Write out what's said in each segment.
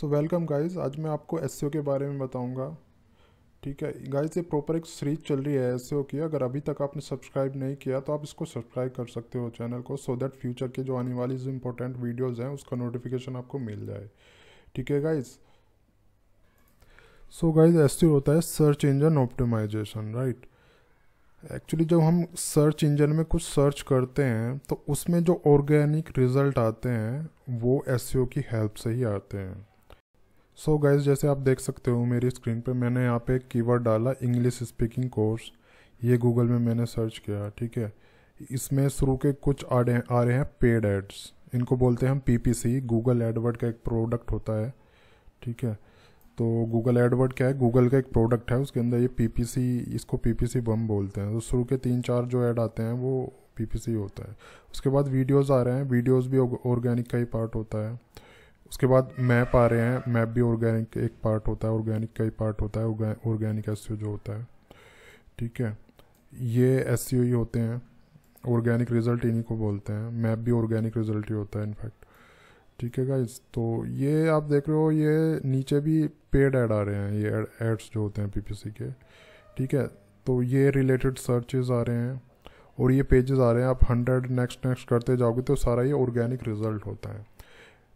so welcome guys आज मैं आपको एस के बारे में बताऊंगा ठीक है गाइस ये प्रॉपर एक सीरीज चल रही है एस की अगर अभी तक आपने सब्सक्राइब नहीं किया तो आप इसको सब्सक्राइब कर सकते हो चैनल को सो दैट फ्यूचर के जो आने वाली जो इंपॉर्टेंट वीडियोज़ हैं उसका नोटिफिकेशन आपको मिल जाए ठीक है गाइज़ सो गाइज एस होता है search engine optimization right actually जब हम सर्च इंजन में कुछ सर्च करते हैं तो उसमें जो ऑर्गेनिक रिजल्ट आते हैं वो एस की हेल्प से ही आते हैं सो so गाइज जैसे आप देख सकते हो मेरी स्क्रीन पे मैंने यहाँ पे कीवर्ड डाला इंग्लिश स्पीकिंग कोर्स ये गूगल में मैंने सर्च किया ठीक है इसमें शुरू के कुछ आ रहे आ रहे हैं पेड एड्स इनको बोलते हैं हम पीपीसी गूगल एडवर्ड का एक प्रोडक्ट होता है ठीक है तो गूगल एडवर्ड क्या है गूगल का एक प्रोडक्ट है उसके अंदर ये पीपीसी इसको पीपीसी बम बोलते हैं तो शुरू के तीन चार जो ऐड आते हैं वो पीपीसी होता है उसके बाद वीडियोस आ रहे हैं वीडियोस भी ऑर्गेनिक का ही पार्ट होता है उसके बाद मैप आ रहे हैं मैप भी ऑर्गेनिक एक पार्ट होता है ऑर्गेनिक का ही पार्ट होता है ऑर्गेनिक एस e जो होता है ठीक है ये एस e ही होते हैं ऑर्गेनिक रिजल्ट इन्हीं को बोलते हैं मैप भी ऑर्गेनिक रिजल्ट ही होता है इनफैक्ट ठीक है गाइज तो ये आप देख रहे हो ये नीचे भी पेड ऐड आ रहे हैं ये एड्स जो होते हैं पीपीसी के ठीक है तो ये रिलेटेड सर्चेज आ रहे हैं और ये पेजेस आ रहे हैं आप हंड्रेड नेक्स्ट नेक्स्ट करते जाओगे तो सारा ये ऑर्गेनिक रिजल्ट होता है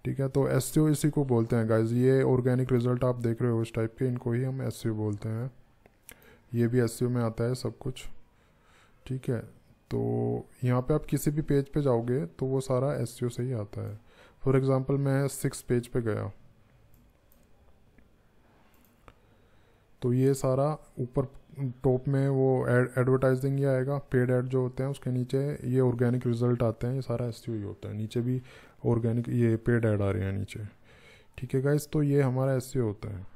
ठीक है तो एस इसी को बोलते हैं गाइज ये ऑर्गेनिक रिजल्ट आप देख रहे हो इस टाइप के इनको ही हम एस बोलते हैं ये भी एस में आता है सब कुछ ठीक है तो यहाँ पे आप किसी भी पेज पे जाओगे तो वो सारा एस से ही आता है फॉर एग्ज़ाम्पल मैं सिक्स पेज पे गया तो ये सारा ऊपर टॉप में वो एड एडवर्टाइजिंग ही आएगा पेड एड जो होते हैं उसके नीचे ये ऑर्गेनिक रिजल्ट आते हैं ये सारा एस होता है नीचे भी ऑर्गेनिक ये पेड एड आ रहे हैं नीचे ठीक है गाइज तो ये हमारा एस होता है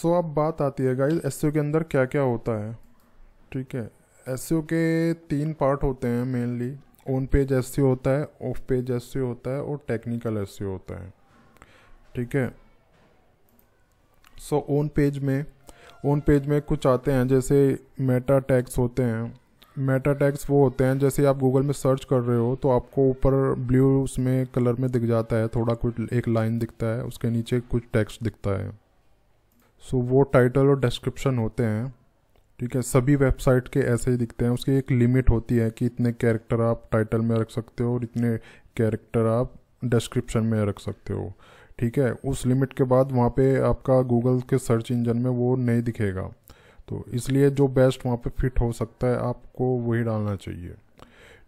सो so, अब बात आती है गाइज एस के अंदर क्या क्या होता है ठीक है एस के तीन पार्ट होते हैं मेनली ऑन पेज एस होता है ऑफ पेज एस होता है और टेक्निकल एस होता है ठीक है सो ओन पेज में ओन पेज में कुछ आते हैं जैसे मेटा टैग्स होते हैं मेटा टैग्स वो होते हैं जैसे आप गूगल में सर्च कर रहे हो तो आपको ऊपर ब्लू उसमें कलर में दिख जाता है थोड़ा कुछ एक लाइन दिखता है उसके नीचे कुछ टेक्स्ट दिखता है सो so, वो टाइटल और डिस्क्रिप्शन होते हैं ठीक है सभी वेबसाइट के ऐसे ही दिखते हैं उसकी एक लिमिट होती है कि इतने कैरेक्टर आप टाइटल में रख सकते हो और इतने कैरेक्टर आप डिस्क्रिप्शन में रख सकते हो ठीक है उस लिमिट के बाद वहाँ पे आपका गूगल के सर्च इंजन में वो नहीं दिखेगा तो इसलिए जो बेस्ट वहाँ पे फिट हो सकता है आपको वही डालना चाहिए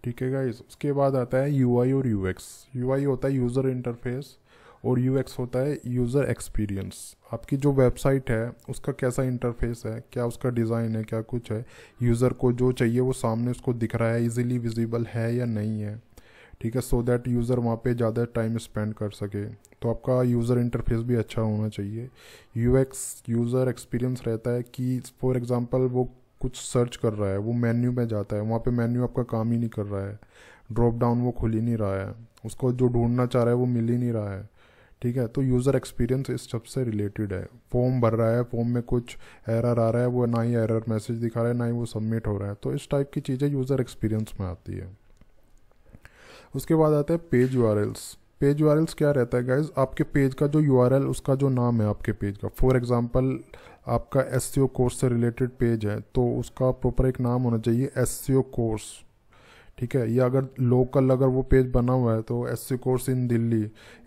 ठीक है गाइस उसके बाद आता है यू और यू एक्स होता है यूज़र इंटरफेस और यू होता है यूज़र एक्सपीरियंस आपकी जो वेबसाइट है उसका कैसा इंटरफेस है क्या उसका डिज़ाइन है क्या कुछ है यूज़र को जो चाहिए वो सामने उसको दिख रहा है इजीली विजिबल है या नहीं है ठीक है सो दैट यूज़र वहाँ पे ज़्यादा टाइम स्पेंड कर सके तो आपका यूज़र इंटरफेस भी अच्छा होना चाहिए यू यूज़र एक्सपीरियंस रहता है कि फॉर एग्ज़ाम्पल वो कुछ सर्च कर रहा है वो मेन्यू में जाता है वहाँ पे मेन्यू आपका काम ही नहीं कर रहा है ड्रॉप डाउन वो खुल ही नहीं रहा है उसको जो ढूंढना चाह रहा है वो मिल ही नहीं रहा है ठीक है तो यूज़र एक्सपीरियंस इस सब से रिलेटेड है फॉर्म भर रहा है फॉर्म में कुछ एरर आ रहा है वो ना ही एरर मैसेज दिखा रहा है ना ही वो सबमिट हो रहा है तो इस टाइप की चीज़ें यूज़र एक्सपीरियंस में आती है उसके बाद आता है पेज यू पेज यू क्या रहता है गाइज आपके पेज का जो यू उसका जो नाम है आपके पेज का फॉर एग्जाम्पल आपका एस कोर्स e से रिलेटेड पेज है तो उसका प्रॉपर एक नाम होना चाहिए एस कोर्स e ठीक है या अगर लोकल अगर वो पेज बना हुआ है तो S C course in Delhi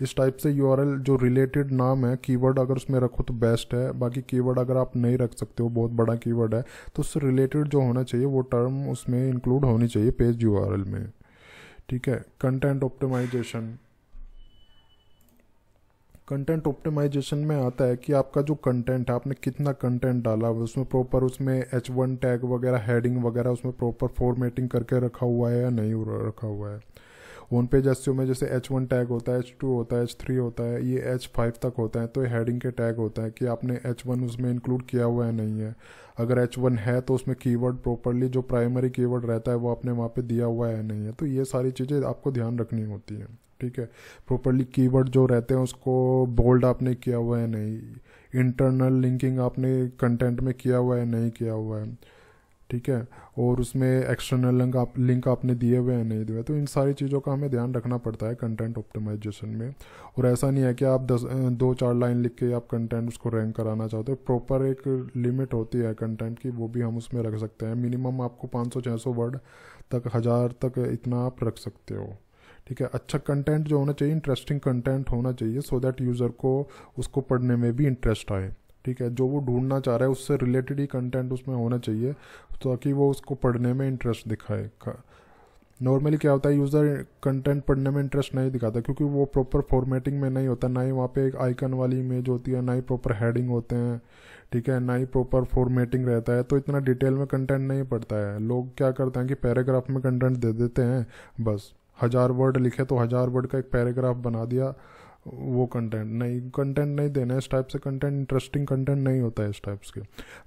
इस टाइप से यू जो रिलेटेड नाम है कीवर्ड अगर उसमें रखो तो बेस्ट है बाकी कीवर्ड अगर आप नहीं रख सकते हो बहुत बड़ा कीवर्ड है तो उससे रिलेटेड जो होना चाहिए वो टर्म उसमें इंक्लूड होनी चाहिए पेज यू में ठीक है कंटेंट ऑप्टिमाइजेशन कंटेंट ऑप्टिमाइजेशन में आता है कि आपका जो कंटेंट है आपने कितना कंटेंट डाला उसमें प्रॉपर उसमें एच वन टैग वगैरह हेडिंग वगैरह उसमें प्रॉपर फॉर्मेटिंग करके रखा हुआ है या नहीं रखा हुआ है वन पेज एस में जैसे एच वन टैग होता है एच टू होता है एच थ्री होता है ये एच फाइव तक होता है तो ये हेडिंग के टैग होता है कि आपने एच वन उसमें इंक्लूड किया हुआ है नहीं है अगर एच वन है तो उसमें कीवर्ड प्रॉपरली जो प्राइमरी कीवर्ड रहता है वो आपने वहाँ पर दिया हुआ है नहीं है तो ये सारी चीज़ें आपको ध्यान रखनी होती हैं ठीक है प्रॉपरली कीवर्ड जो रहते हैं उसको बोल्ड आपने किया हुआ है नहीं इंटरनल लिंकिंग आपने कंटेंट में किया हुआ है नहीं किया हुआ है ठीक है और उसमें एक्सटर्नल लिंक आप लिंक आपने दिए हुए हैं नहीं दिए तो इन सारी चीज़ों का हमें ध्यान रखना पड़ता है कंटेंट ऑप्टिमाइजेशन में और ऐसा नहीं है कि आप दस दो चार लाइन लिख के आप कंटेंट उसको रैंक कराना चाहते हो प्रॉपर एक लिमिट होती है कंटेंट की वो भी हम उसमें रख सकते हैं मिनिमम आपको पाँच सौ वर्ड तक हज़ार तक इतना आप रख सकते हो ठीक है अच्छा कंटेंट जो होना चाहिए इंटरेस्टिंग कंटेंट होना चाहिए सो दैट यूज़र को उसको पढ़ने में भी इंटरेस्ट आए ठीक है जो वो ढूंढना चाह रहा है उससे रिलेटेड ही कंटेंट उसमें होना चाहिए ताकि वो उसको पढ़ने में इंटरेस्ट दिखाए नॉर्मली क्या होता है यूज़र कंटेंट पढ़ने में इंटरेस्ट नहीं दिखाता क्योंकि वो प्रॉपर फॉर्मेटिंग में नहीं होता ना ही वहाँ पे एक आइकन वाली इमेज होती है ना ही प्रॉपर हेडिंग होते हैं ठीक है ना ही प्रॉपर फॉर्मेटिंग रहता है तो इतना डिटेल में कंटेंट नहीं पढ़ता है लोग क्या करते हैं कि पैराग्राफ में कंटेंट दे देते हैं बस हज़ार वर्ड लिखे तो हज़ार वर्ड का एक पैराग्राफ बना दिया वो कंटेंट नहीं कंटेंट नहीं देना है इस टाइप से कंटेंट इंटरेस्टिंग कंटेंट नहीं होता है इस टाइप्स के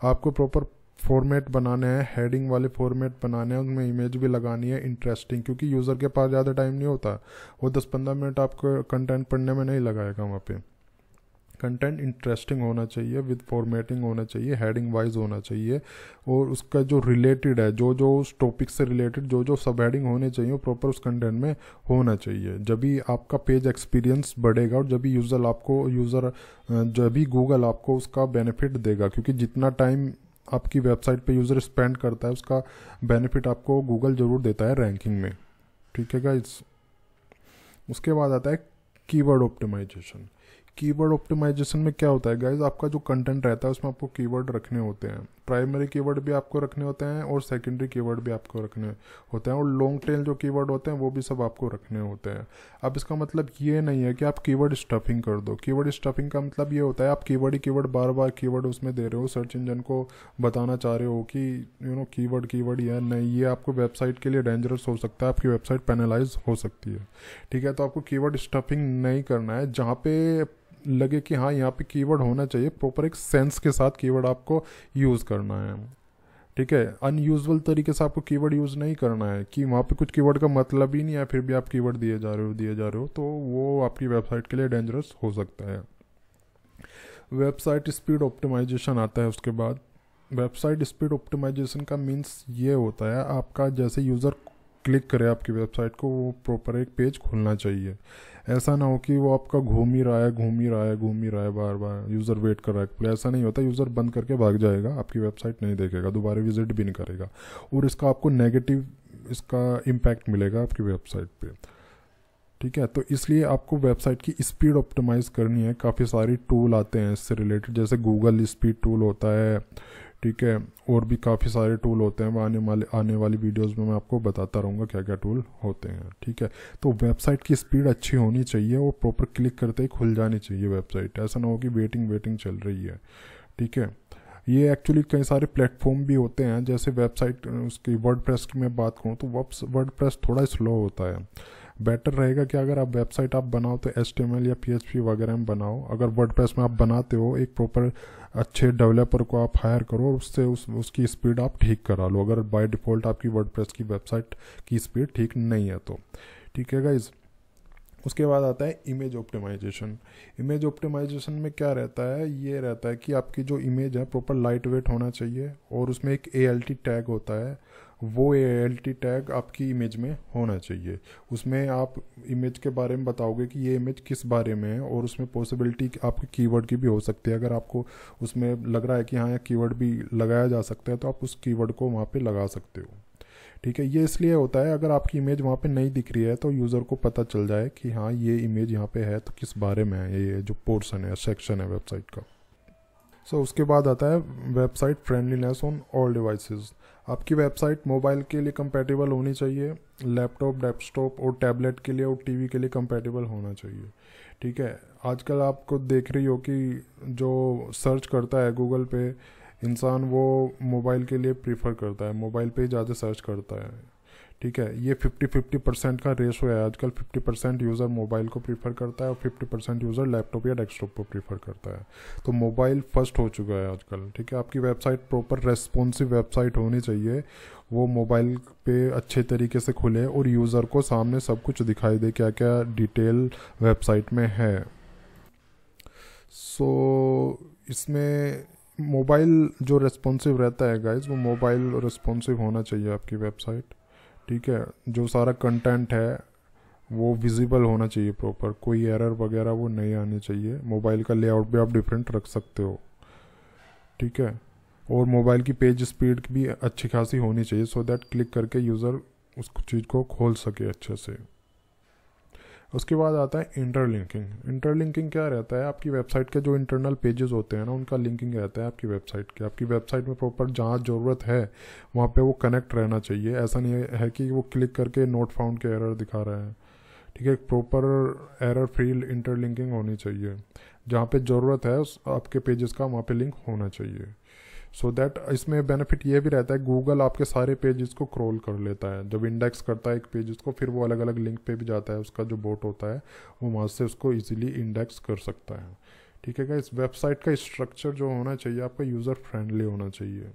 आपको प्रॉपर फॉर्मेट बनाने हैं हेडिंग वाले फॉर्मेट बनाने हैं उनमें इमेज भी लगानी है इंटरेस्टिंग क्योंकि यूज़र के पास ज़्यादा टाइम नहीं होता वो दस पंद्रह मिनट आपको कंटेंट पढ़ने में नहीं लगाएगा वहाँ पे कंटेंट इंटरेस्टिंग होना चाहिए विद फॉर्मेटिंग होना चाहिए हेडिंग वाइज होना चाहिए और उसका जो रिलेटेड है जो जो उस टॉपिक से रिलेटेड जो जो सब हेडिंग होने चाहिए प्रॉपर उस कंटेंट में होना चाहिए जब भी आपका पेज एक्सपीरियंस बढ़ेगा और जब भी यूज़र आपको यूज़र जब भी गूगल आपको उसका बेनिफिट देगा क्योंकि जितना टाइम आपकी वेबसाइट पे यूज़र स्पेंड करता है उसका बेनिफिट आपको गूगल ज़रूर देता है रैंकिंग में ठीक है गाइज उसके बाद आता है कीवर्ड ऑप्टिमाइजेशन कीवर्ड ऑप्टिमाइजेशन में क्या होता है गाइज आपका जो कंटेंट रहता है उसमें आपको कीवर्ड रखने होते हैं प्राइमरी कीवर्ड भी आपको रखने होते हैं और सेकेंडरी कीवर्ड भी आपको रखने होते हैं और लॉन्ग टेल जो कीवर्ड होते हैं वो भी सब आपको रखने होते हैं अब इसका मतलब ये नहीं है कि आप कीवर्ड स्टफिंग कर दो कीवर्ड स्टफिंग का मतलब ये होता है आप कीवर्ड ही कीवर्ड बार बार कीवर्ड उसमें दे रहे हो सर्च इंजन को बताना चाह रहे हो कि यू नो कीवर्ड कीवर्ड या नहीं ये आपको वेबसाइट के लिए डेंजरस हो सकता है आपकी वेबसाइट पेनालाइज हो सकती है ठीक है तो आपको कीवर्ड स्टफिंग नहीं करना है जहाँ पे लगे कि हाँ यहाँ पे कीवर्ड होना चाहिए प्रॉपर एक सेंस के साथ कीवर्ड आपको यूज़ करना है ठीक है अनयूजल तरीके से आपको कीवर्ड यूज़ नहीं करना है कि वहाँ पे कुछ कीवर्ड का मतलब ही नहीं है फिर भी आप कीवर्ड दिए जा रहे हो दिए जा रहे हो तो वो आपकी वेबसाइट के लिए डेंजरस हो सकता है वेबसाइट स्पीड ऑप्टिमाइजेशन आता है उसके बाद वेबसाइट स्पीड ऑप्टिमाइजेशन का मीन्स ये होता है आपका जैसे यूज़र क्लिक करें आपकी वेबसाइट को वो प्रॉपर एक पेज खुलना चाहिए ऐसा ना हो कि वो आपका घूम ही रहा है घूम ही रहा है घूम ही रहा है बार बार यूज़र वेट कर रहा है ऐसा नहीं होता यूज़र बंद करके भाग जाएगा आपकी वेबसाइट नहीं देखेगा दोबारा विजिट भी नहीं करेगा और इसका आपको नेगेटिव इसका इम्पैक्ट मिलेगा आपकी वेबसाइट पर ठीक है तो इसलिए आपको वेबसाइट की स्पीड ऑप्टिमाइज़ करनी है काफ़ी सारी टूल आते हैं इससे रिलेटेड जैसे गूगल स्पीड टूल होता है ठीक है और भी काफ़ी सारे टूल होते हैं वह आने वाले आने वाली वीडियोस में मैं आपको बताता रहूँगा क्या क्या टूल होते हैं ठीक है तो वेबसाइट की स्पीड अच्छी होनी चाहिए और प्रॉपर क्लिक करते ही खुल जानी चाहिए वेबसाइट ऐसा ना हो कि वेटिंग वेटिंग चल रही है ठीक है ये एक्चुअली कई सारे प्लेटफॉर्म भी होते हैं जैसे वेबसाइट उसकी वर्ड की मैं बात करूँ तो वर्ड थोड़ा स्लो होता है बेटर रहेगा कि अगर आप वेबसाइट आप बनाओ तो एच या पी वगैरह में बनाओ अगर वर्ड में आप बनाते हो एक प्रॉपर अच्छे डेवलपर को आप हायर करो और उससे उस उसकी स्पीड आप ठीक करा लो अगर बाय डिफ़ॉल्ट आपकी वर्डप्रेस की वेबसाइट की स्पीड ठीक नहीं है तो ठीक है गाइज़ उसके बाद आता है इमेज ऑप्टिमाइजेशन इमेज ऑप्टिमाइजेशन में क्या रहता है ये रहता है कि आपकी जो इमेज है प्रॉपर लाइट वेट होना चाहिए और उसमें एक ए टैग होता है वो ए एल टी टैग आपकी इमेज में होना चाहिए उसमें आप इमेज के बारे में बताओगे कि ये इमेज किस बारे में है और उसमें पॉसिबिलिटी आपके कीवर्ड की भी हो सकती है अगर आपको उसमें लग रहा है कि हाँ यहाँ कीवर्ड भी लगाया जा सकता है तो आप उस कीवर्ड को वहाँ पे लगा सकते हो ठीक है ये इसलिए होता है अगर आपकी इमेज वहाँ पे नहीं दिख रही है तो यूज़र को पता चल जाए कि हाँ ये इमेज यहाँ पे है तो किस बारे में है ये जो पोर्सन है सेक्शन है वेबसाइट का सो so, उसके बाद आता है website friendliness on all devices आपकी वेबसाइट मोबाइल के लिए कंपेटेबल होनी चाहिए लैपटॉप डेस्कटॉप और टैबलेट के लिए और टीवी के लिए कंपेटेबल होना चाहिए ठीक है आजकल आपको देख रही हो कि जो सर्च करता है गूगल पे इंसान वो मोबाइल के लिए प्रीफर करता है मोबाइल पे ज़्यादा सर्च करता है ठीक है ये 50 50 परसेंट का रेस हुआ है आजकल 50 परसेंट यूज़र मोबाइल को प्रीफर करता है और 50 परसेंट यूज़र लैपटॉप या डेस्कटॉप को प्रीफर करता है तो मोबाइल फर्स्ट हो चुका है आजकल ठीक है आपकी वेबसाइट प्रॉपर रेस्पॉन्सिव वेबसाइट होनी चाहिए वो मोबाइल पे अच्छे तरीके से खुले और यूज़र को सामने सब कुछ दिखाई दे क्या क्या डिटेल वेबसाइट में है सो इसमें मोबाइल जो रेस्पॉन्सिव रहता है गाइज वो मोबाइल रेस्पॉन्सिव होना चाहिए आपकी वेबसाइट ठीक है जो सारा कंटेंट है वो विजिबल होना चाहिए प्रॉपर कोई एरर वगैरह वो नहीं आने चाहिए मोबाइल का लेआउट भी आप डिफरेंट रख सकते हो ठीक है और मोबाइल की पेज स्पीड भी अच्छी खासी होनी चाहिए सो so दैट क्लिक करके यूज़र उस चीज़ को खोल सके अच्छे से उसके बाद आता है इंटरलिंकिंग इंटरलिंकिंग क्या रहता है आपकी वेबसाइट के जो इंटरनल पेजेस होते हैं ना उनका लिंकिंग रहता है आपकी वेबसाइट के आपकी वेबसाइट में प्रॉपर जहाँ ज़रूरत है वहाँ पे वो कनेक्ट रहना चाहिए ऐसा नहीं है कि वो क्लिक करके नोट फाउंड के एरर दिखा रहे हैं ठीक है प्रॉपर एरर फ्री इंटरलिंकिंग होनी चाहिए जहाँ पे ज़रूरत है उस आपके पेजेस का वहाँ पे लिंक होना चाहिए सो so दैट इसमें बेनिफिट ये भी रहता है गूगल आपके सारे पेजेस को क्रॉल कर लेता है जब इंडेक्स करता है एक पेजेस को फिर वो अलग अलग लिंक पे भी जाता है उसका जो बोट होता है वो वहाँ से उसको ईजिली इंडेक्स कर सकता है ठीक है इस वेबसाइट का स्ट्रक्चर जो होना चाहिए आपका यूज़र फ्रेंडली होना चाहिए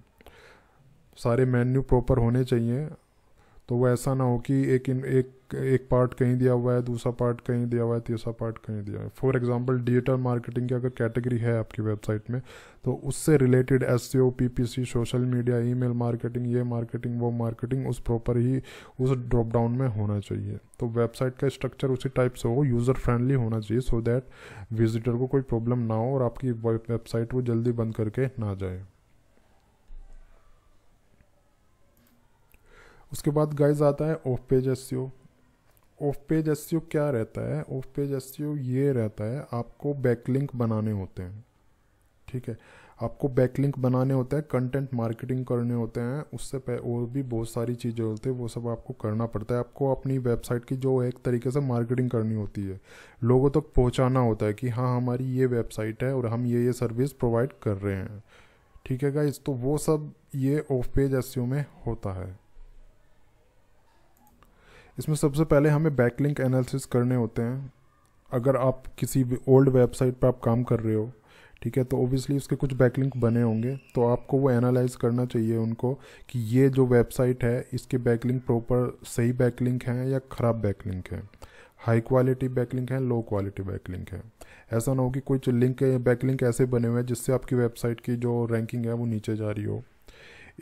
सारे मेन्यू प्रॉपर होने चाहिए तो वो ऐसा ना हो कि एक इन एक एक पार्ट कहीं दिया हुआ है दूसरा पार्ट कहीं दिया हुआ है तीसरा पार्ट कहीं दिया हुआ है फॉर एग्जांपल डिजिटल मार्केटिंग की अगर कैटेगरी है आपकी वेबसाइट में तो उससे related S C O P P C social media mail marketing ये मार्केटिंग वो मार्केटिंग उस प्रॉपर ही उस ड्रॉप डाउन में होना चाहिए तो वेबसाइट का स्ट्रक्चर उसी टाइप से हो यूज़र फ्रेंडली होना चाहिए सो दैट विजिटर को कोई प्रॉब्लम ना हो और आपकी वेबसाइट वो जल्दी बंद करके ना जाए उसके बाद गाइज आता है off page S off page S क्या रहता है ऑफ पेज एस ये रहता है आपको बैकलिंक बनाने होते हैं ठीक है आपको बैकलिंक बनाने होते हैं कंटेंट मार्केटिंग करने होते हैं उससे पह और भी बहुत सारी चीज़ें होती है वो सब आपको करना पड़ता है आपको अपनी वेबसाइट की जो एक तरीके से मार्केटिंग करनी होती है लोगों तक तो पहुंचाना होता है कि हाँ हमारी ये वेबसाइट है और हम ये ये सर्विस प्रोवाइड कर रहे हैं ठीक है गाइज तो वो सब ये ऑफ पेज एस में होता है इसमें सबसे पहले हमें बैकलिंक एनालिसिस करने होते हैं अगर आप किसी भी ओल्ड वेबसाइट पर आप काम कर रहे हो ठीक है तो ओबियसली उसके कुछ बैकलिंक बने होंगे तो आपको वो एनालाइज करना चाहिए उनको कि ये जो वेबसाइट है इसके बैकलिंक प्रॉपर सही बैकलिंक हैं या ख़राब बैकलिंक हैं हाई क्वालिटी बैकलिंक है लो क्वालिटी बैकलिंक है ऐसा ना हो कि कोई लिंक बैकलिंक ऐसे बने हुए हैं जिससे आपकी वेबसाइट की जो रैंकिंग है वो नीचे जा रही हो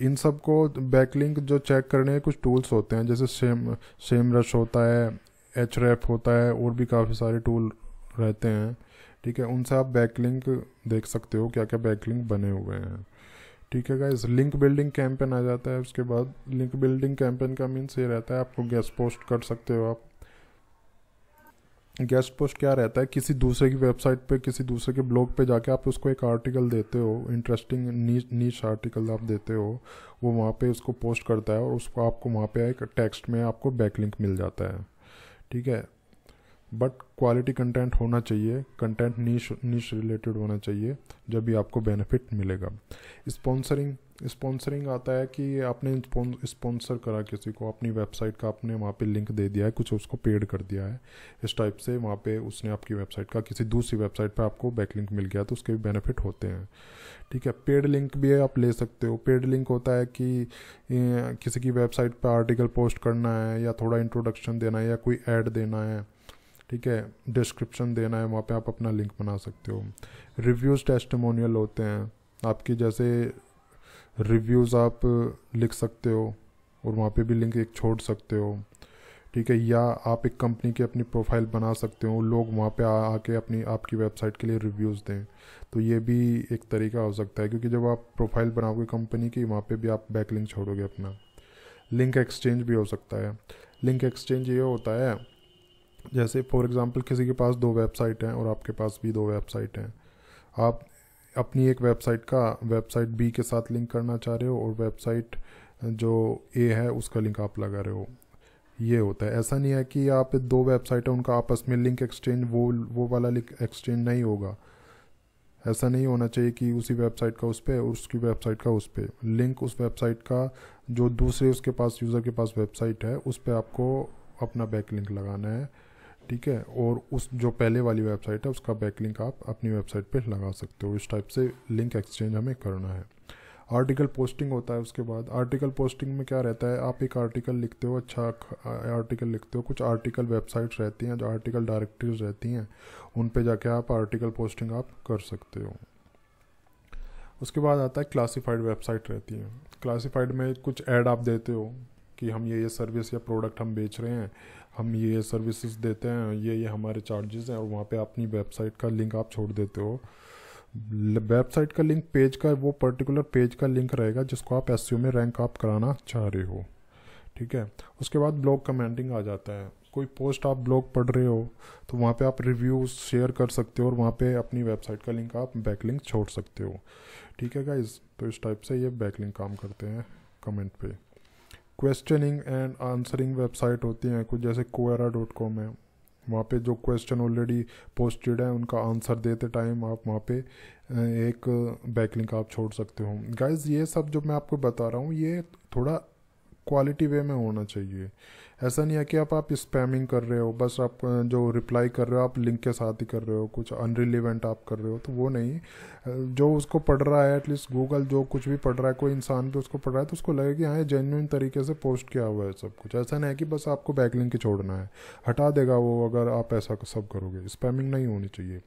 इन सब को बैकलिंक जो चेक करने के कुछ टूल्स होते हैं जैसे सेम सेम रश होता है एच रैप होता है और भी काफ़ी सारे टूल रहते हैं ठीक है उनसे आप बैकलिंक देख सकते हो क्या क्या बैकलिंक बने हुए हैं ठीक है गाइज लिंक बिल्डिंग कैंपेन आ जाता है उसके बाद लिंक बिल्डिंग कैंपेन का मीन्स ये रहता है आपको गेस्ट पोस्ट कर सकते हो आप गेस्ट पोस्ट क्या रहता है किसी दूसरे की वेबसाइट पे किसी दूसरे के ब्लॉग पे जाके आप उसको एक आर्टिकल देते हो इंटरेस्टिंग नीच नीच आर्टिकल आप देते हो वो वहाँ पे उसको पोस्ट करता है और उसको आपको वहाँ पे एक टेक्स्ट में आपको बैकलिंक मिल जाता है ठीक है बट क्वालिटी कंटेंट होना चाहिए कंटेंट नीच नीच रिलेटेड होना चाहिए जब भी आपको बेनिफिट मिलेगा स्पॉन्सरिंग स्पॉन्सरिंग आता है कि आपने स्पॉन्सर करा किसी को अपनी वेबसाइट का आपने वहाँ पे लिंक दे दिया है कुछ उसको पेड कर दिया है इस टाइप से वहाँ पे उसने आपकी वेबसाइट का किसी दूसरी वेबसाइट पे आपको बैक लिंक मिल गया तो उसके भी बेनिफिट होते हैं ठीक है पेड लिंक भी है आप ले सकते हो पेड लिंक होता है कि किसी की वेबसाइट पर आर्टिकल पोस्ट करना है या थोड़ा इंट्रोडक्शन देना है या कोई ऐड देना है ठीक है डिस्क्रिप्शन देना है वहाँ पे आप अपना लिंक बना सकते हो रिव्यूज़ टेस्टमोनियल होते हैं आपकी जैसे रिव्यूज़ आप लिख सकते हो और वहाँ पे भी लिंक एक छोड़ सकते हो ठीक है या आप एक कंपनी की अपनी प्रोफाइल बना सकते हो लोग वहाँ पे आके अपनी आपकी वेबसाइट के लिए रिव्यूज़ दें तो ये भी एक तरीका हो सकता है क्योंकि जब आप प्रोफाइल बनाओगे कंपनी की वहाँ पे भी आप बैक लिंक छोड़ोगे अपना लिंक एक्सचेंज भी हो सकता है लिंक एक्सचेंज ये होता है जैसे फॉर एग्ज़ाम्पल किसी के पास दो वेबसाइट हैं और आपके पास भी दो वेबसाइट हैं आप अपनी एक वेबसाइट का वेबसाइट बी के साथ लिंक करना चाह रहे हो और वेबसाइट जो ए है उसका लिंक आप लगा रहे हो ये होता है ऐसा नहीं है कि आप दो वेबसाइट हैं उनका आपस में लिंक एक्सचेंज वो वो वाला लिंक एक्सचेंज नहीं होगा ऐसा नहीं होना चाहिए कि उसी वेबसाइट का उस पर और उसकी वेबसाइट का उस पर लिंक उस वेबसाइट का जो दूसरे उसके पास यूज़र के पास वेबसाइट है उस पर आपको अपना बैक लिंक लगाना है ठीक है और उस जो पहले वाली वेबसाइट है उसका बैक लिंक आप अपनी वेबसाइट पे लगा सकते हो इस टाइप से लिंक एक्सचेंज हमें करना है आर्टिकल पोस्टिंग होता है उसके बाद आर्टिकल पोस्टिंग में क्या रहता है आप एक आर्टिकल लिखते हो अच्छा आर्टिकल लिखते हो कुछ आर्टिकल वेबसाइट्स रहती हैं जो आर्टिकल डायरेक्टरीज रहती हैं उन पे जाके आप आर्टिकल पोस्टिंग आप कर सकते हो उसके बाद आता है क्लासिफाइड वेबसाइट रहती है क्लासिफाइड में कुछ ऐड आप देते हो कि हम ये ये सर्विस या प्रोडक्ट हम बेच रहे हैं हम ये ये सर्विसेज देते हैं ये ये हमारे चार्जेस हैं और वहाँ पे अपनी वेबसाइट का लिंक आप छोड़ देते हो वेबसाइट का लिंक पेज का वो पर्टिकुलर पेज का लिंक रहेगा जिसको आप एस में रैंक आप कराना चाह रहे हो ठीक है उसके बाद ब्लॉग कमेंटिंग आ जाता है कोई पोस्ट आप ब्लॉग पढ़ रहे हो तो वहाँ पे आप रिव्यूज शेयर कर सकते हो और वहाँ पे अपनी वेबसाइट का लिंक आप लिंक छोड़ सकते हो ठीक है गाइज तो इस टाइप से ये लिंक काम करते हैं कमेंट पे क्वेश्चनिंग एंड आंसरिंग वेबसाइट होती हैं कुछ जैसे कोयरा डॉट कॉम है वहाँ पे जो क्वेश्चन ऑलरेडी पोस्टेड है उनका आंसर देते टाइम आप वहाँ पे एक बैकलिंक आप छोड़ सकते हो गाइज ये सब जो मैं आपको बता रहा हूँ ये थोड़ा क्वालिटी वे में होना चाहिए ऐसा नहीं है कि आप आप स्पैमिंग कर रहे हो बस आप जो रिप्लाई कर रहे हो आप लिंक के साथ ही कर रहे हो कुछ अनरिलीवेंट आप कर रहे हो तो वो नहीं जो उसको पढ़ रहा है एटलीस्ट गूगल जो कुछ भी पढ़ रहा है कोई इंसान भी उसको पढ़ रहा है तो उसको लगेगा कि हाँ ये जेन्यून तरीके से पोस्ट किया हुआ है सब कुछ ऐसा नहीं है कि बस आपको बैक ही छोड़ना है हटा देगा वो अगर आप ऐसा सब करोगे स्पैमिंग नहीं होनी चाहिए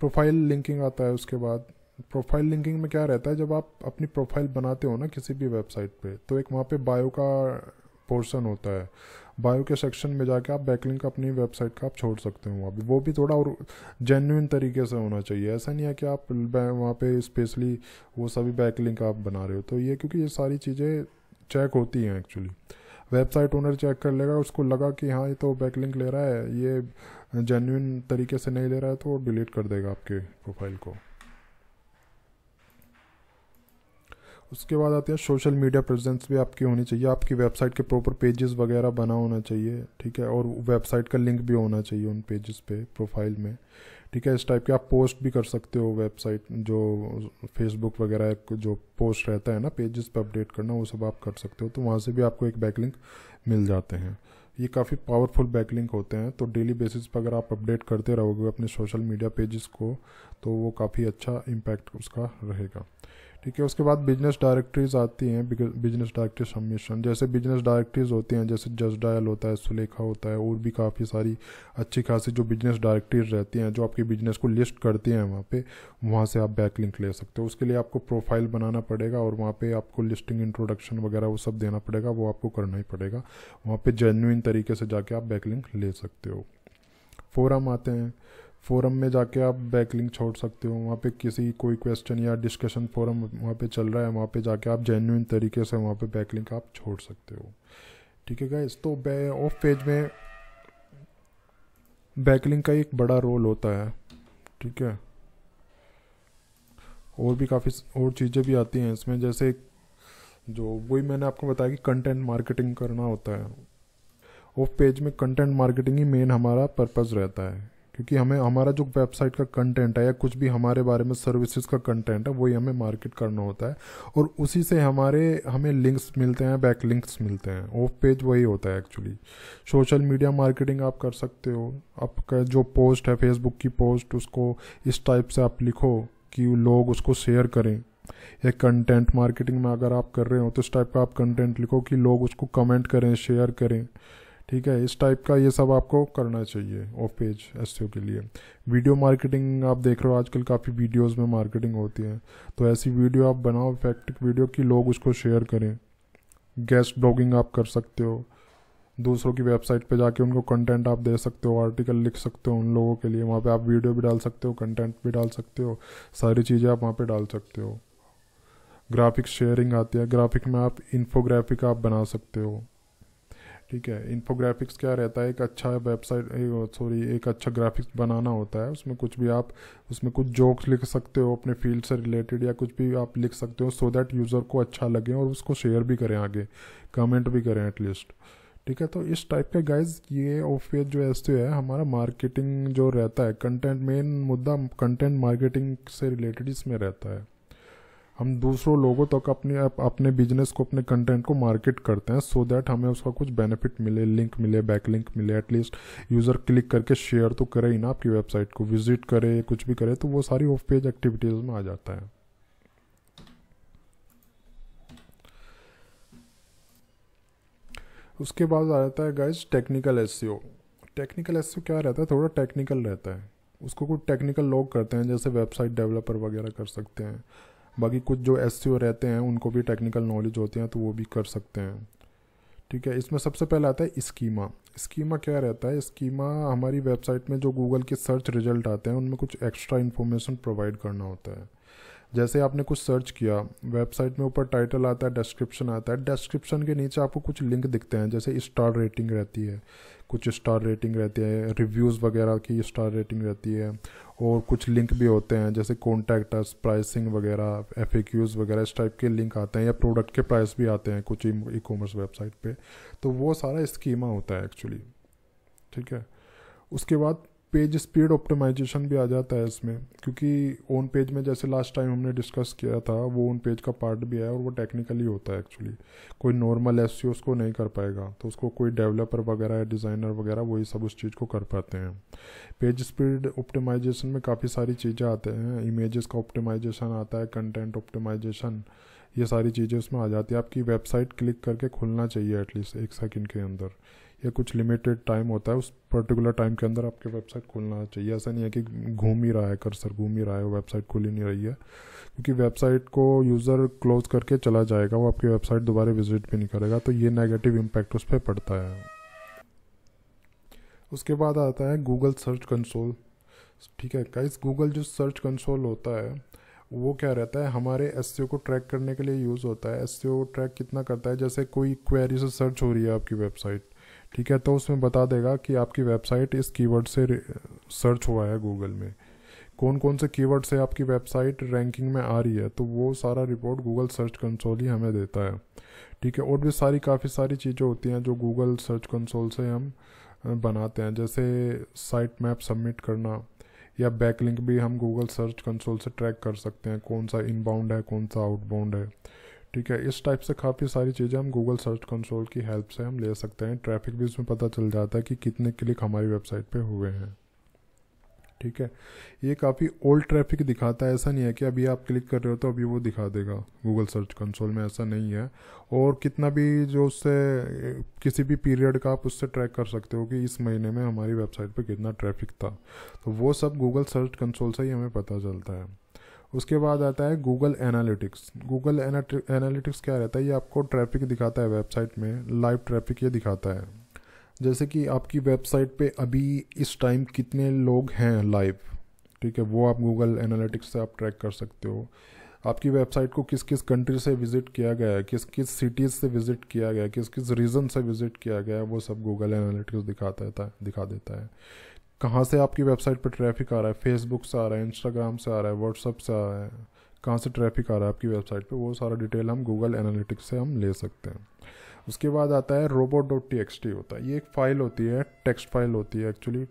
प्रोफाइल लिंकिंग आता है उसके बाद प्रोफाइल लिंकिंग में क्या रहता है जब आप अपनी प्रोफाइल बनाते हो ना किसी भी वेबसाइट पे तो एक वहाँ पे बायो का पोर्सन होता है बायो के सेक्शन में जाके आप बैकलिंक अपनी वेबसाइट का आप छोड़ सकते हो अभी वो भी थोड़ा और जेन्यून तरीके से होना चाहिए ऐसा नहीं है कि आप वहाँ पे स्पेशली वो सभी बैकलिंक आप बना रहे हो तो ये क्योंकि ये सारी चीज़ें चेक होती हैं एक्चुअली वेबसाइट ओनर चेक कर लेगा उसको लगा कि हाँ ये तो बैकलिंक ले रहा है ये जेन्यून तरीके से नहीं ले रहा है तो डिलीट कर देगा आपके प्रोफाइल को उसके बाद आते हैं सोशल मीडिया प्रेजेंस भी आपकी होनी चाहिए आपकी वेबसाइट के प्रॉपर पेजेस वगैरह बना होना चाहिए ठीक है और वेबसाइट का लिंक भी होना चाहिए उन पेजेस पे प्रोफाइल में ठीक है इस टाइप के आप पोस्ट भी कर सकते हो वेबसाइट जो फेसबुक वगैरह जो पोस्ट रहता है ना पेजेस पे अपडेट करना वो सब आप कर सकते हो तो वहाँ से भी आपको एक बैकलिंक मिल जाते हैं ये काफ़ी पावरफुल बैकलिंक होते हैं तो डेली बेसिस पर अगर आप अपडेट करते रहोगे अपने सोशल मीडिया पेजेस को तो वो काफ़ी अच्छा इम्पैक्ट उसका रहेगा ठीक है उसके बाद बिजनेस डायरेक्टरीज आती हैं बिजनेस डायरेक्टरी सबमिशन जैसे बिजनेस डायरेक्टरीज होती हैं जैसे जस्ट डायल होता है सुलेखा होता है और भी काफ़ी सारी अच्छी खासी जो बिजनेस डायरेक्टरीज रहती हैं जो आपके बिजनेस को लिस्ट करती हैं वहाँ पे वहाँ से आप बैक लिंक ले सकते हो उसके लिए आपको प्रोफाइल बनाना पड़ेगा और वहाँ पर आपको लिस्टिंग इंट्रोडक्शन वगैरह वो सब देना पड़ेगा वो आपको करना ही पड़ेगा वहाँ पर जेन्यून तरीके से जाके आप बैक लिंक ले सकते हो फोरम आते हैं फोरम में जाके आप बैकलिंक छोड़ सकते हो वहाँ पे किसी कोई क्वेश्चन या डिस्कशन फोरम वहाँ पे चल रहा है वहाँ पे जाके आप जेन्यून तरीके से वहाँ पे बैकलिंक आप छोड़ सकते हो ठीक है गाइस तो ऑफ पेज में बैकलिंक का एक बड़ा रोल होता है ठीक है और भी काफ़ी और चीज़ें भी आती हैं इसमें जैसे जो वही मैंने आपको बताया कि कंटेंट मार्केटिंग करना होता है ऑफ पेज में कंटेंट मार्केटिंग ही मेन हमारा पर्पज़ रहता है क्योंकि हमें हमारा जो वेबसाइट का कंटेंट है या कुछ भी हमारे बारे में सर्विसेज का कंटेंट है वही हमें मार्केट करना होता है और उसी से हमारे हमें लिंक्स मिलते हैं बैक लिंक्स मिलते हैं ऑफ पेज वही होता है एक्चुअली सोशल मीडिया मार्केटिंग आप कर सकते हो आपका जो पोस्ट है फेसबुक की पोस्ट उसको इस टाइप से आप लिखो कि लोग उसको शेयर करें या कंटेंट मार्केटिंग में अगर आप कर रहे हो तो इस टाइप का आप कंटेंट लिखो कि लोग उसको कमेंट करें शेयर करें ठीक है इस टाइप का ये सब आपको करना चाहिए ऑफ पेज एस के लिए वीडियो मार्केटिंग आप देख रहे हो आजकल काफ़ी वीडियोस में मार्केटिंग होती है तो ऐसी वीडियो आप बनाओ इफेक्टिव वीडियो कि लोग उसको शेयर करें गेस्ट ब्लॉगिंग आप कर सकते हो दूसरों की वेबसाइट पे जाके उनको कंटेंट आप दे सकते हो आर्टिकल लिख सकते हो उन लोगों के लिए वहाँ पे आप वीडियो भी डाल सकते हो कंटेंट भी डाल सकते हो सारी चीज़ें आप वहाँ पे डाल सकते हो ग्राफिक शेयरिंग आती है ग्राफिक में आप इन्फोग्राफिक आप बना सकते हो ठीक है इन्फोग्राफिक्स क्या रहता है एक अच्छा वेबसाइट सॉरी एक अच्छा ग्राफिक्स बनाना होता है उसमें कुछ भी आप उसमें कुछ जोक्स लिख सकते हो अपने फील्ड से रिलेटेड या कुछ भी आप लिख सकते हो सो दैट यूज़र को अच्छा लगे और उसको शेयर भी करें आगे कमेंट भी करें एटलीस्ट ठीक है तो इस टाइप के गाइज ये ऑफिस जो ऐसे है हमारा मार्केटिंग जो रहता है कंटेंट मेन मुद्दा कंटेंट मार्केटिंग से रिलेटेड इसमें रहता है हम दूसरों लोगों तक अपने अपने बिजनेस को अपने कंटेंट को मार्केट करते हैं सो दैट हमें उसका कुछ बेनिफिट मिले लिंक मिले बैक लिंक मिले एटलीस्ट यूज़र क्लिक करके शेयर तो करे ही ना आपकी वेबसाइट को विजिट करे कुछ भी करे तो वो सारी ऑफ पेज एक्टिविटीज़ में आ जाता है उसके बाद आ जाता है guys technical S technical S क्या रहता है थोड़ा टेक्निकल रहता है उसको कुछ टेक्निकल लोग करते हैं जैसे वेबसाइट डेवलपर वगैरह कर सकते हैं बाकी कुछ जो एस रहते हैं उनको भी टेक्निकल नॉलेज होते हैं तो वो भी कर सकते हैं ठीक है इसमें सबसे पहले आता है स्कीमा स्कीमा क्या रहता है स्कीमा हमारी वेबसाइट में जो गूगल के सर्च रिजल्ट आते हैं उनमें कुछ एक्स्ट्रा इन्फॉर्मेशन प्रोवाइड करना होता है जैसे आपने कुछ सर्च किया वेबसाइट में ऊपर टाइटल आता है डिस्क्रिप्शन आता है डिस्क्रिप्शन के नीचे आपको कुछ लिंक दिखते हैं जैसे स्टार रेटिंग रहती है कुछ स्टार रेटिंग रहती है रिव्यूज़ वगैरह की स्टार रेटिंग रहती है और कुछ लिंक भी होते हैं जैसे कॉन्टैक्ट प्राइसिंग वगैरह एफ वगैरह इस टाइप के लिंक आते हैं या प्रोडक्ट के प्राइस भी आते हैं कुछ ई कॉमर्स वेबसाइट पर तो वो सारा स्कीमा होता है एक्चुअली ठीक है उसके बाद पेज स्पीड ऑप्टिमाइजेशन भी आ जाता है इसमें क्योंकि ओन पेज में जैसे लास्ट टाइम हमने डिस्कस किया था वो ओन पेज का पार्ट भी है और वो टेक्निकली होता है एक्चुअली कोई नॉर्मल एस e उसको नहीं कर पाएगा तो उसको कोई डेवलपर वगैरह या डिज़ाइनर वगैरह वही सब उस चीज़ को कर पाते हैं पेज स्पीड ऑप्टिमाइजेशन में काफ़ी सारी चीज़ें आते हैं इमेजेस का ऑप्टिमाइजेशन आता है कंटेंट ऑप्टिमाइजेशन ये सारी चीज़ें उसमें आ जाती है आपकी वेबसाइट क्लिक करके खुलना चाहिए एटलीस्ट एक सेकेंड के अंदर या कुछ लिमिटेड टाइम होता है उस पर्टिकुलर टाइम के अंदर आपके वेबसाइट खोलना चाहिए ऐसा नहीं है कि घूम ही रहा है कर्सर घूम ही रहा है वेबसाइट खुल ही नहीं रही है क्योंकि वेबसाइट को यूज़र क्लोज करके चला जाएगा वो आपकी वेबसाइट दोबारा विजिट भी नहीं करेगा तो ये नेगेटिव इम्पैक्ट उस पर पड़ता है उसके बाद आता है गूगल सर्च कंसोल ठीक है गाइस गूगल जो सर्च कंसोल होता है वो क्या रहता है हमारे एस e को ट्रैक करने के लिए यूज़ होता है एस ट्रैक e कितना करता है जैसे कोई क्वेरी से सर्च हो रही है आपकी वेबसाइट ठीक है तो उसमें बता देगा कि आपकी वेबसाइट इस कीवर्ड से सर्च हुआ है गूगल में कौन कौन से कीवर्ड से आपकी वेबसाइट रैंकिंग में आ रही है तो वो सारा रिपोर्ट गूगल सर्च कंसोल ही हमें देता है ठीक है और भी सारी काफ़ी सारी चीज़ें होती हैं जो गूगल सर्च कंसोल से हम बनाते हैं जैसे साइट मैप सबमिट करना या बैकलिंक भी हम गूगल सर्च कंसोल से ट्रैक कर सकते हैं कौन सा इनबाउंड है कौन सा आउटबाउंड है ठीक है इस टाइप से काफ़ी सारी चीज़ें हम गूगल सर्च कंसोल की हेल्प से हम ले सकते हैं ट्रैफिक भी इसमें पता चल जाता है कि कितने क्लिक हमारी वेबसाइट पे हुए हैं ठीक है ये काफ़ी ओल्ड ट्रैफिक दिखाता है ऐसा नहीं है कि अभी आप क्लिक कर रहे हो तो अभी वो दिखा देगा गूगल सर्च कंसोल में ऐसा नहीं है और कितना भी जो उससे किसी भी पीरियड का आप उससे ट्रैक कर सकते हो कि इस महीने में हमारी वेबसाइट पर कितना ट्रैफिक था तो वो सब गूगल सर्च कंसोल से ही हमें पता चलता है उसके बाद आता है गूगल एनालिटिक्स गूगल एनालिटिक्स क्या रहता है ये आपको ट्रैफिक दिखाता है वेबसाइट में लाइव ट्रैफिक ये दिखाता है जैसे कि आपकी वेबसाइट पे अभी इस टाइम कितने लोग हैं लाइव ठीक है वो आप गूगल एनालिटिक्स से आप ट्रैक कर सकते हो आपकी वेबसाइट को किस किस कंट्री से विज़िट किया गया है किस किस सिटीज़ से विज़िट किया गया किस किस रीजन से विज़िट किया गया है वो सब गूगल एनालिटिक्स दिखाता है दिखा देता है कहाँ से आपकी वेबसाइट पर ट्रैफिक आ रहा है फेसबुक से आ रहा है इंस्टाग्राम से आ रहा है व्हाट्सअप से आ रहा है कहाँ से ट्रैफिक आ रहा है आपकी वेबसाइट पे वो सारा डिटेल हम गूगल एनालिटिक्स से हम ले सकते हैं उसके बाद आता है robot dot T X T होता है ये एक फ़ाइल होती है टेक्स्ट फाइल होती है एक्चुअली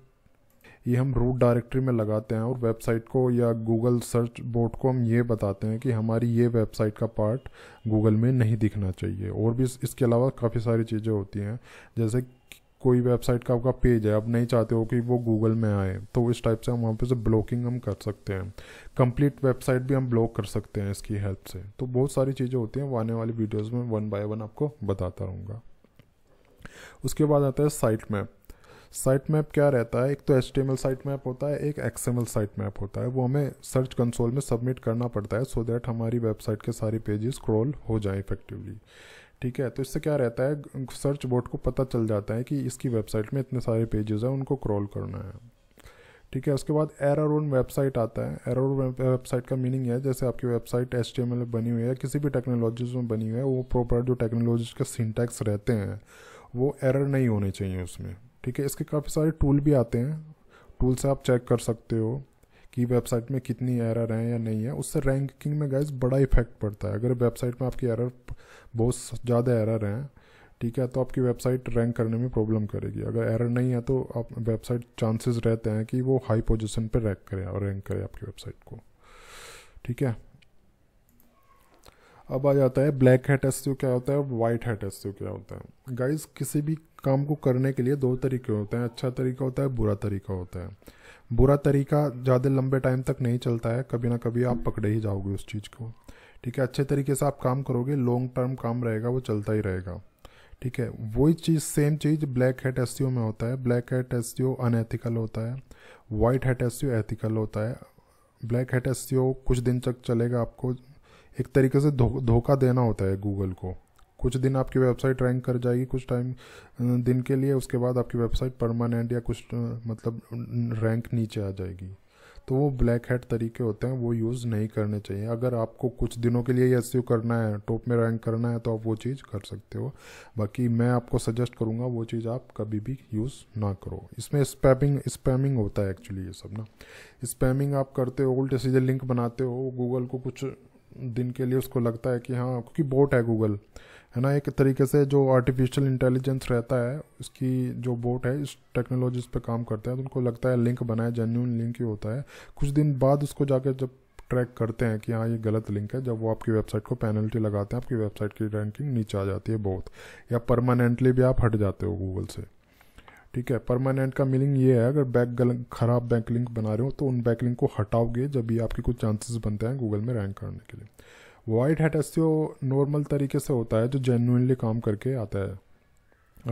ये हम रूट डायरेक्टरी में लगाते हैं और वेबसाइट को या गूगल सर्च बोर्ड को हम ये बताते हैं कि हमारी ये वेबसाइट का पार्ट गूगल में नहीं दिखना चाहिए और भी इसके अलावा काफ़ी सारी चीज़ें होती हैं जैसे कोई वेबसाइट का आपका पेज है आप नहीं चाहते हो कि वो गूगल में आए तो इस टाइप से हम वहाँ पे से ब्लॉकिंग हम कर सकते हैं कंप्लीट वेबसाइट भी हम ब्लॉक कर सकते हैं इसकी हेल्प से तो बहुत सारी चीज़ें होती हैं वो आने वाली वीडियोज़ में वन बाय वन आपको बताता रहूँगा उसके बाद आता है साइट मैप साइट मैप क्या रहता है एक तो एच साइट मैप होता है एक एक्सएमएल साइट मैप होता है वो हमें सर्च कंसोल में सबमिट करना पड़ता है सो so दैट हमारी वेबसाइट के सारे पेजेस स्क्रोल हो जाए इफेक्टिवली ठीक है तो इससे क्या रहता है सर्च बोर्ड को पता चल जाता है कि इसकी वेबसाइट में इतने सारे पेजेस हैं उनको क्रॉल करना है ठीक है उसके बाद एरर ऑन वेबसाइट आता है एरर वेबसाइट का मीनिंग है जैसे आपकी वेबसाइट एच में बनी हुई है किसी भी टेक्नोलॉजीज में बनी हुई है वो प्रॉपर जो टेक्नोलॉजी के सिंटैक्स रहते हैं वो एरर नहीं होने चाहिए उसमें ठीक है इसके काफ़ी सारे टूल भी आते हैं टूल से आप चेक कर सकते हो कि वेबसाइट में कितनी एरर हैं या नहीं है उससे रैंकिंग में गाइज बड़ा इफेक्ट पड़ता है अगर वेबसाइट में आपकी एरर बहुत ज़्यादा एरर हैं ठीक है तो आपकी वेबसाइट रैंक करने में प्रॉब्लम करेगी अगर एरर नहीं है तो आप वेबसाइट चांसेस रहते हैं कि वो हाई पोजीशन पर रैंक करे और रैंक करे आपकी वेबसाइट को ठीक है अब आ जाता है ब्लैक हैट एस क्या होता है वाइट हैट एस क्या होता है गाइज किसी भी काम को करने के लिए दो तरीके होते हैं अच्छा तरीका होता है बुरा तरीका होता है बुरा तरीका ज़्यादा लंबे टाइम तक नहीं चलता है कभी ना कभी आप पकड़े ही जाओगे उस चीज़ को ठीक है अच्छे तरीके से आप काम करोगे लॉन्ग टर्म काम रहेगा वो चलता ही रहेगा ठीक है वही चीज़ सेम चीज़ ब्लैक हेट एस में होता है ब्लैक हेट एस अनएथिकल होता है वाइट हेट एस एथिकल होता है ब्लैक हेट एस कुछ दिन तक चलेगा आपको एक तरीके से धोखा देना होता है गूगल को कुछ दिन आपकी वेबसाइट रैंक कर जाएगी कुछ टाइम दिन के लिए उसके बाद आपकी वेबसाइट परमानेंट या कुछ मतलब रैंक नीचे आ जाएगी तो वो ब्लैक हेड तरीके होते हैं वो यूज़ नहीं करने चाहिए अगर आपको कुछ दिनों के लिए एस करना है टॉप में रैंक करना है तो आप वो चीज़ कर सकते हो बाकी मैं आपको सजेस्ट करूँगा वो चीज़ आप कभी भी यूज़ ना करो इसमें स्पैमिंग स्पैमिंग होता है एक्चुअली ये सब ना स्पैमिंग आप करते हो ओल्ड सीधे लिंक बनाते हो गूगल को कुछ दिन के लिए उसको लगता है कि हाँ क्योंकि बोट है गूगल है ना एक तरीके से जो आर्टिफिशियल इंटेलिजेंस रहता है उसकी जो बोट है इस टेक्नोलॉजी पे काम करते हैं तो उनको लगता है लिंक बनाया जेन्यून लिंक ही होता है कुछ दिन बाद उसको जाकर जब ट्रैक करते हैं कि हाँ ये गलत लिंक है जब वो आपकी वेबसाइट को पेनल्टी लगाते हैं आपकी वेबसाइट की रैंकिंग नीचे आ जाती है बहुत या परमानेंटली भी आप हट जाते हो गूगल से ठीक है परमानेंट का मीनिंग ये है अगर बैक खराब बैक लिंक बना रहे हो तो उन बैक लिंक को हटाओगे जब ये आपके कुछ चांसेस बनते हैं गूगल में रैंक करने के लिए वाइट हैट एस नॉर्मल तरीके से होता है जो जेनुनली काम करके आता है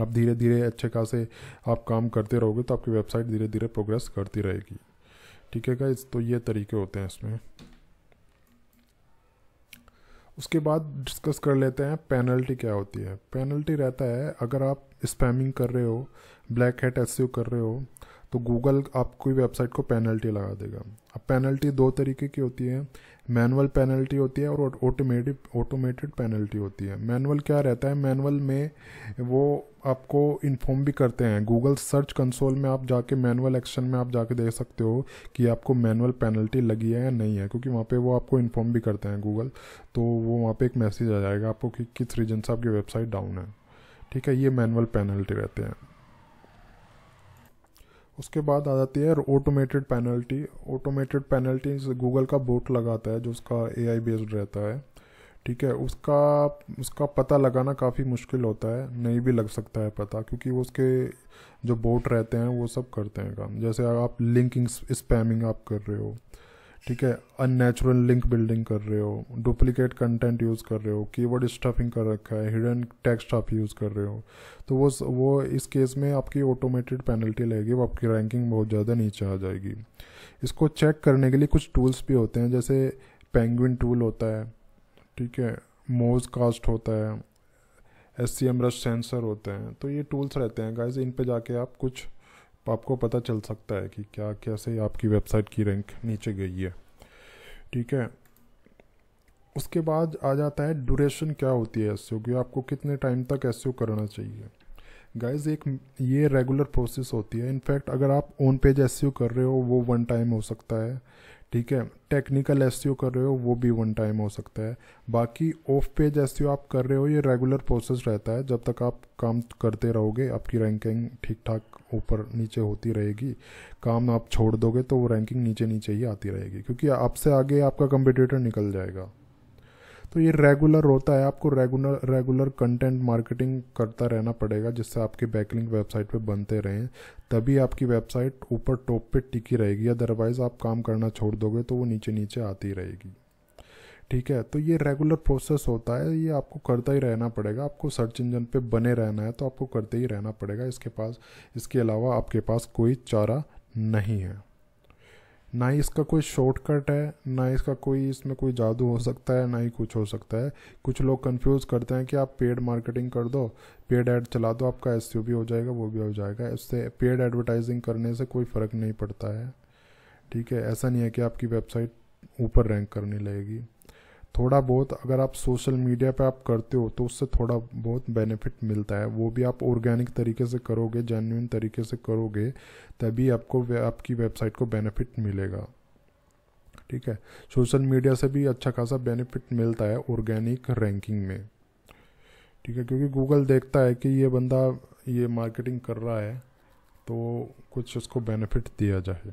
आप धीरे धीरे अच्छे खासे आप काम करते रहोगे तो आपकी वेबसाइट धीरे धीरे प्रोग्रेस करती रहेगी ठीक है गाइज तो ये तरीके होते हैं इसमें उसके बाद डिस्कस कर लेते हैं पेनल्टी क्या होती है पेनल्टी रहता है अगर आप स्पैमिंग कर रहे हो ब्लैक हेट एस कर रहे हो तो गूगल आपकी वेबसाइट को पेनल्टी लगा देगा अब पेनल्टी दो तरीके की होती है मैनुअल पेनल्टी होती है और ऑटोमेटिक ऑटोमेटेड पेनल्टी होती है मैनुअल क्या रहता है मैनुअल में वो आपको इन्फॉर्म भी करते हैं गूगल सर्च कंसोल में आप जाके मैनुअल एक्शन में आप जाके देख सकते हो कि आपको मैनुअल पेनल्टी लगी है या नहीं है क्योंकि वहाँ पे वो आपको इन्फॉर्म भी करते हैं गूगल तो वो वहाँ पे एक मैसेज आ जाएगा आपको कि किस रीजन से आपकी वेबसाइट डाउन है ठीक है ये मैनुअल पेनल्टी रहते हैं उसके बाद आ जाती है automated penalty automated penalty Google का बोट लगाता है जो उसका ए बेस्ड रहता है ठीक है उसका उसका पता लगाना काफ़ी मुश्किल होता है नहीं भी लग सकता है पता क्योंकि वो उसके जो बोट रहते हैं वो सब करते हैं काम जैसे आप लिंकिंग स्पैमिंग आप कर रहे हो ठीक है अननेचुरल लिंक बिल्डिंग कर रहे हो डुप्लीकेट कंटेंट यूज़ कर रहे हो कीवर्ड स्टफिंग कर रखा है हिडन टेक्स्ट आप यूज़ कर रहे हो तो वो वो इस केस में आपकी ऑटोमेटेड पेनल्टी लगेगी वो आपकी रैंकिंग बहुत ज़्यादा नीचे आ जाएगी इसको चेक करने के लिए कुछ टूल्स भी होते हैं जैसे पेंगुइन टूल होता है ठीक है मोज कास्ट होता है S C M rush sensor होते हैं तो ये टूल्स रहते हैं गाइज इन पे जाके आप कुछ तो आपको पता चल सकता है कि क्या कैसे आपकी वेबसाइट की रैंक नीचे गई है ठीक है उसके बाद आ जाता है ड्यूरेशन क्या होती है एस की आपको कितने टाइम तक एस करना चाहिए गाइज एक ये रेगुलर प्रोसेस होती है इनफैक्ट अगर आप ऑन पेज एस कर रहे हो वो वन टाइम हो सकता है ठीक है टेक्निकल एस कर रहे हो वो भी वन टाइम हो सकता है बाकी ऑफ पेज एस आप कर रहे हो ये रेगुलर प्रोसेस रहता है जब तक आप काम करते रहोगे आपकी रैंकिंग ठीक ठाक ऊपर नीचे होती रहेगी काम आप छोड़ दोगे तो वो रैंकिंग नीचे नीचे ही आती रहेगी क्योंकि आपसे आगे आपका कंपिटिटर निकल जाएगा तो ये रेगुलर होता है आपको रेगुलर रेगुलर कंटेंट मार्केटिंग करता रहना पड़ेगा जिससे आपके बैकलिंग वेबसाइट पे बनते रहें तभी आपकी वेबसाइट ऊपर टॉप पे टिकी रहेगी अदरवाइज़ आप काम करना छोड़ दोगे तो वो नीचे नीचे आती रहेगी ठीक है तो ये रेगुलर प्रोसेस होता है ये आपको करता ही रहना पड़ेगा आपको सर्च इंजन पे बने रहना है तो आपको करते ही रहना पड़ेगा इसके पास इसके अलावा आपके पास कोई चारा नहीं है ना ही इसका कोई शॉर्टकट है ना इसका कोई इसमें कोई जादू हो सकता है ना ही कुछ हो सकता है कुछ लोग कंफ्यूज करते हैं कि आप पेड मार्केटिंग कर दो पेड ऐड चला दो आपका एस भी हो जाएगा वो भी हो जाएगा इससे पेड एडवर्टाइजिंग करने से कोई फ़र्क नहीं पड़ता है ठीक है ऐसा नहीं है कि आपकी वेबसाइट ऊपर रैंक करने लगेगी थोड़ा बहुत अगर आप सोशल मीडिया पे आप करते हो तो उससे थोड़ा बहुत बेनिफिट मिलता है वो भी आप ऑर्गेनिक तरीके से करोगे जेन्यून तरीके से करोगे तभी आपको आपकी वेबसाइट को बेनिफिट मिलेगा ठीक है सोशल मीडिया से भी अच्छा खासा बेनिफिट मिलता है ऑर्गेनिक रैंकिंग में ठीक है क्योंकि गूगल देखता है कि ये बंदा ये मार्केटिंग कर रहा है तो कुछ उसको बेनिफिट दिया जाए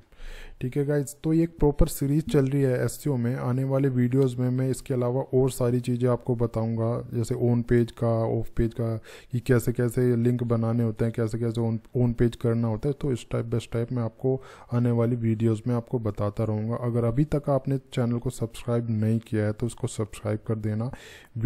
ठीक है गाइज तो ये एक प्रॉपर सीरीज चल रही है एस में आने वाले वीडियोस में मैं इसके अलावा और सारी चीज़ें आपको बताऊंगा जैसे ओन पेज का ऑफ पेज का कि कैसे कैसे लिंक बनाने होते हैं कैसे कैसे ओन पेज करना होता है तो इस टाइप बाई स्टेप मैं आपको आने वाली वीडियोस में आपको बताता रहूँगा अगर अभी तक आपने चैनल को सब्सक्राइब नहीं किया है तो उसको सब्सक्राइब कर देना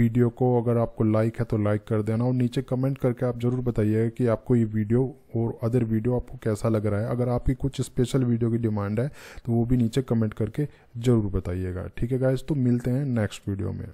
वीडियो को अगर आपको लाइक है तो लाइक कर देना और नीचे कमेंट करके आप ज़रूर बताइएगा कि आपको ये वीडियो और अदर वीडियो आपको कैसा लगा रहा है अगर आपकी कुछ स्पेशल वीडियो की डिमांड है तो वो भी नीचे कमेंट करके ज़रूर बताइएगा ठीक है गाइज तो मिलते हैं नेक्स्ट वीडियो में